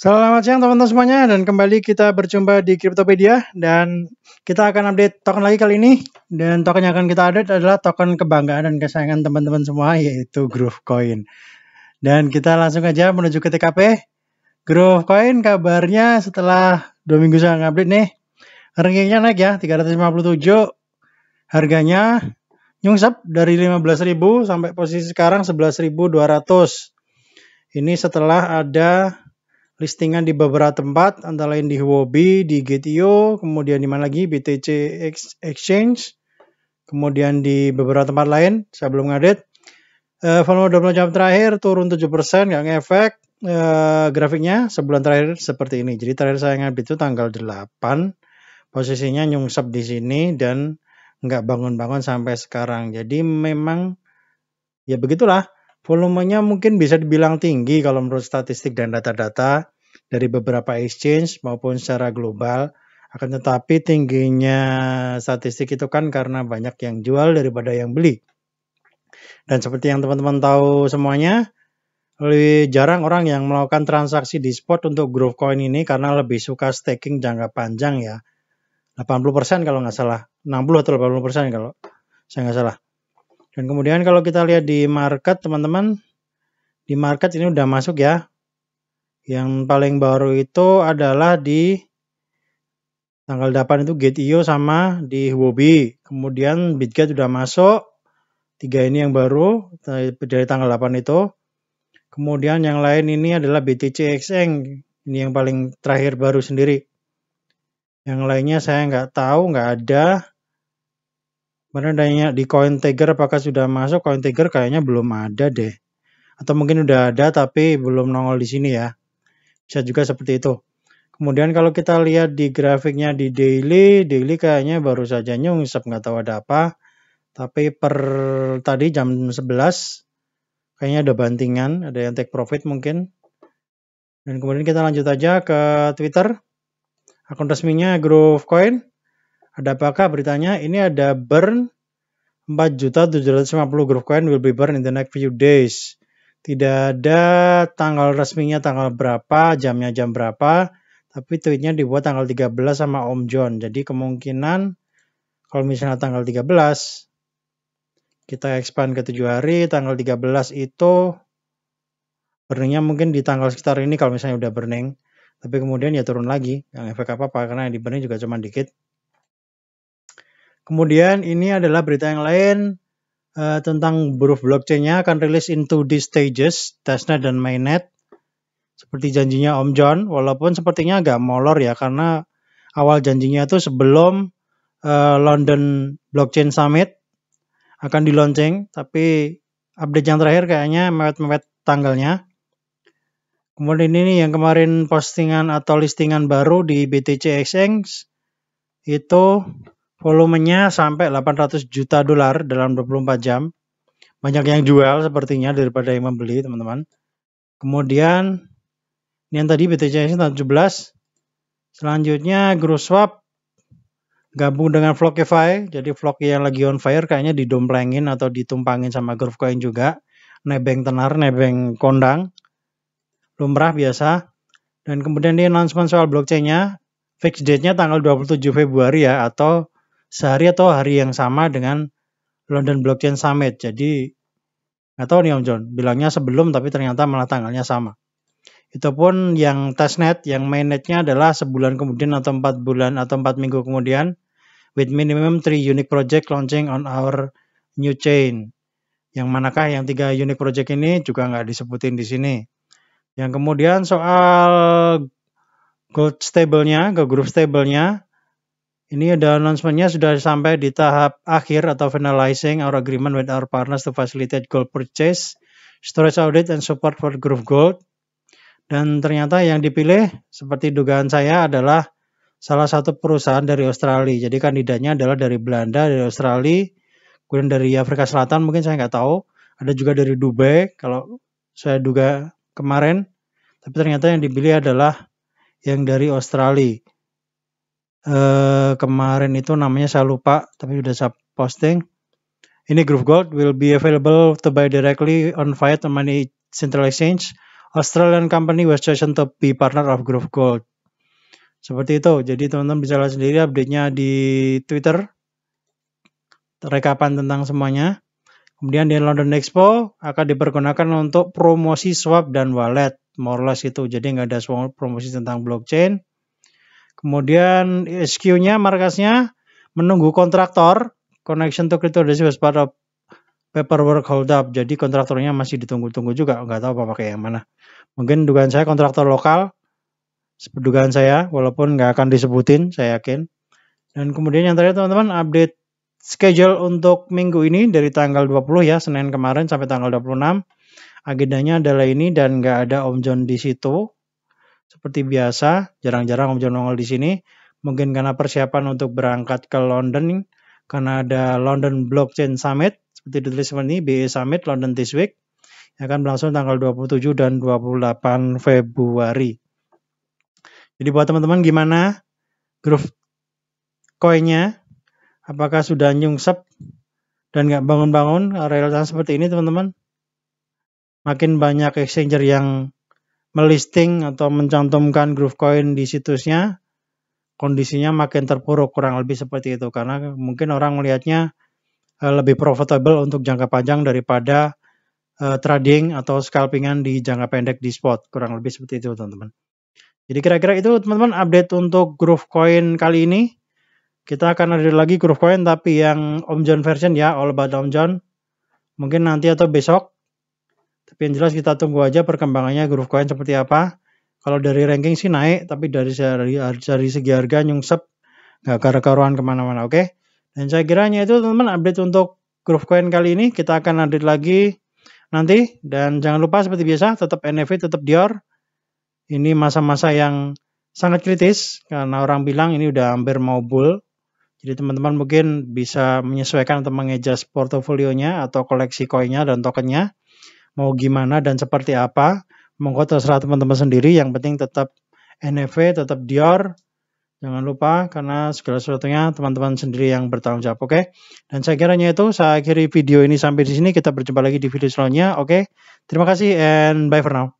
Selamat siang teman-teman semuanya dan kembali kita berjumpa di Cryptopedia dan kita akan update token lagi kali ini dan token yang akan kita update adalah token kebanggaan dan kesayangan teman-teman semua yaitu Groove Coin. Dan kita langsung aja menuju ke TKP. Groove Coin kabarnya setelah dua minggu saya update nih harganya naik ya 357 harganya nyungsep dari 15.000 sampai posisi sekarang 11.200. Ini setelah ada listingan di beberapa tempat antara lain di Huobi, di GTO, kemudian di mana lagi BTC Exchange, kemudian di beberapa tempat lain saya belum ngadet. Uh, eh, volume 20 jam terakhir turun 7% nggak ngefek uh, grafiknya sebulan terakhir seperti ini. Jadi terakhir saya ngadet itu tanggal 8 posisinya nyungsep di sini dan nggak bangun-bangun sampai sekarang. Jadi memang ya begitulah Volumenya mungkin bisa dibilang tinggi kalau menurut statistik dan data-data dari beberapa exchange maupun secara global. Akan tetapi tingginya statistik itu kan karena banyak yang jual daripada yang beli. Dan seperti yang teman-teman tahu semuanya, lebih jarang orang yang melakukan transaksi di spot untuk growth coin ini karena lebih suka staking jangka panjang ya. 80% kalau nggak salah, 60 atau 80% kalau saya nggak salah. Dan kemudian kalau kita lihat di market teman-teman, di market ini udah masuk ya. Yang paling baru itu adalah di tanggal 8 itu GTO sama di Huobi. Kemudian Bitget udah masuk. Tiga ini yang baru dari tanggal 8 itu. Kemudian yang lain ini adalah BTCXN. Ini yang paling terakhir baru sendiri. Yang lainnya saya nggak tahu, nggak ada. Kemudian dayanya di Coin Tiger apakah sudah masuk? Coin Tiger kayaknya belum ada deh. Atau mungkin udah ada tapi belum nongol di sini ya. Bisa juga seperti itu. Kemudian kalau kita lihat di grafiknya di daily, daily kayaknya baru saja nyungsep nggak tahu ada apa. Tapi per tadi jam 11 kayaknya ada bantingan, ada yang take profit mungkin. Dan kemudian kita lanjut aja ke Twitter. Akun resminya Grove Coin. Ada apakah beritanya? Ini ada burn 4 4.750 grup coin will be burn in the next few days. Tidak ada tanggal resminya tanggal berapa, jamnya jam berapa, tapi tweetnya dibuat tanggal 13 sama Om John. Jadi kemungkinan kalau misalnya tanggal 13, kita expand ke 7 hari, tanggal 13 itu burningnya mungkin di tanggal sekitar ini kalau misalnya udah burning. Tapi kemudian ya turun lagi, yang efek apa-apa, karena yang di burning juga cuma dikit. Kemudian ini adalah berita yang lain uh, tentang Proof blockchain-nya akan rilis into D stages, testnet dan mainnet. Seperti janjinya Om John, walaupun sepertinya agak molor ya karena awal janjinya itu sebelum uh, London Blockchain Summit akan di tapi update yang terakhir kayaknya mewet-mewet tanggalnya. Kemudian ini yang kemarin postingan atau listingan baru di BTC Exchange itu volumenya sampai 800 juta dolar dalam 24 jam. Banyak yang jual sepertinya daripada yang membeli, teman-teman. Kemudian ini yang tadi BTCS 17. Selanjutnya Swap gabung dengan Flockify. Jadi Vlog yang lagi on fire kayaknya didomplengin atau ditumpangin sama Coin juga. Nebeng tenar, nebeng kondang. Lumrah biasa. Dan kemudian di announcement soal blockchainnya, fixed date-nya tanggal 27 Februari ya atau sehari atau hari yang sama dengan London Blockchain Summit. Jadi nggak tahu nih Om John, bilangnya sebelum tapi ternyata malah tanggalnya sama. Itu pun yang testnet, yang mainnetnya adalah sebulan kemudian atau empat bulan atau empat minggu kemudian with minimum three unique project launching on our new chain. Yang manakah yang tiga unique project ini juga nggak disebutin di sini. Yang kemudian soal gold stable-nya, ke group stable-nya, ini ada announcementnya sudah sampai di tahap akhir atau finalizing our agreement with our partners to facilitate gold purchase, storage audit, and support for Groove Gold. Dan ternyata yang dipilih seperti dugaan saya adalah salah satu perusahaan dari Australia. Jadi kandidatnya adalah dari Belanda, dari Australia, kemudian dari Afrika Selatan mungkin saya nggak tahu. Ada juga dari Dubai kalau saya duga kemarin. Tapi ternyata yang dipilih adalah yang dari Australia. Eh, kemarin itu namanya saya lupa tapi sudah saya posting. Ini Groove Gold will be available to buy directly on Fiat Money Central Exchange. Australian company was chosen to be partner of Groove Gold. Seperti itu. Jadi teman-teman bisa lihat sendiri update-nya di Twitter. Rekapan tentang semuanya. Kemudian di London Expo akan dipergunakan untuk promosi swap dan wallet. More less itu. Jadi nggak ada promosi tentang blockchain Kemudian SQ-nya markasnya menunggu kontraktor connection to crypto as pada paperwork hold up. Jadi kontraktornya masih ditunggu-tunggu juga. Nggak tahu apa pakai yang mana. Mungkin dugaan saya kontraktor lokal. Dugaan saya, walaupun nggak akan disebutin, saya yakin. Dan kemudian yang terakhir teman-teman, update schedule untuk minggu ini dari tanggal 20 ya, Senin kemarin sampai tanggal 26. Agendanya adalah ini dan nggak ada Om John di situ. Seperti biasa, jarang-jarang Om John nongol di sini. Mungkin karena persiapan untuk berangkat ke London, karena ada London Blockchain Summit, seperti ditulis seperti ini, BE Summit London this week, yang akan berlangsung tanggal 27 dan 28 Februari. Jadi buat teman-teman gimana groove koinnya? Apakah sudah nyungsep dan nggak bangun-bangun realitas seperti ini teman-teman? Makin banyak exchanger yang melisting atau mencantumkan Groovecoin di situsnya, kondisinya makin terpuruk kurang lebih seperti itu karena mungkin orang melihatnya eh, lebih profitable untuk jangka panjang daripada eh, trading atau scalpingan di jangka pendek di spot kurang lebih seperti itu teman-teman. Jadi kira-kira itu teman-teman update untuk Groovecoin kali ini. Kita akan ada lagi Groovecoin tapi yang Om John version ya, all about Om John. Mungkin nanti atau besok tapi yang jelas kita tunggu aja perkembangannya Groovecoin seperti apa. Kalau dari ranking sih naik, tapi dari dari, dari segi harga nyungsep nggak karu-karuan kemana-mana, oke? Okay? Dan saya kiranya itu teman-teman update untuk Groovecoin kali ini. Kita akan update lagi nanti. Dan jangan lupa seperti biasa, tetap NFT, tetap Dior. Ini masa-masa yang sangat kritis karena orang bilang ini udah hampir mau bull. Jadi teman-teman mungkin bisa menyesuaikan atau mengejar portofolionya atau koleksi koinnya dan tokennya mau gimana dan seperti apa monggo terserah teman-teman sendiri yang penting tetap NFV tetap Dior jangan lupa karena segala sesuatunya teman-teman sendiri yang bertanggung jawab oke okay? dan saya kiranya itu saya akhiri video ini sampai di sini kita berjumpa lagi di video selanjutnya oke okay? terima kasih and bye for now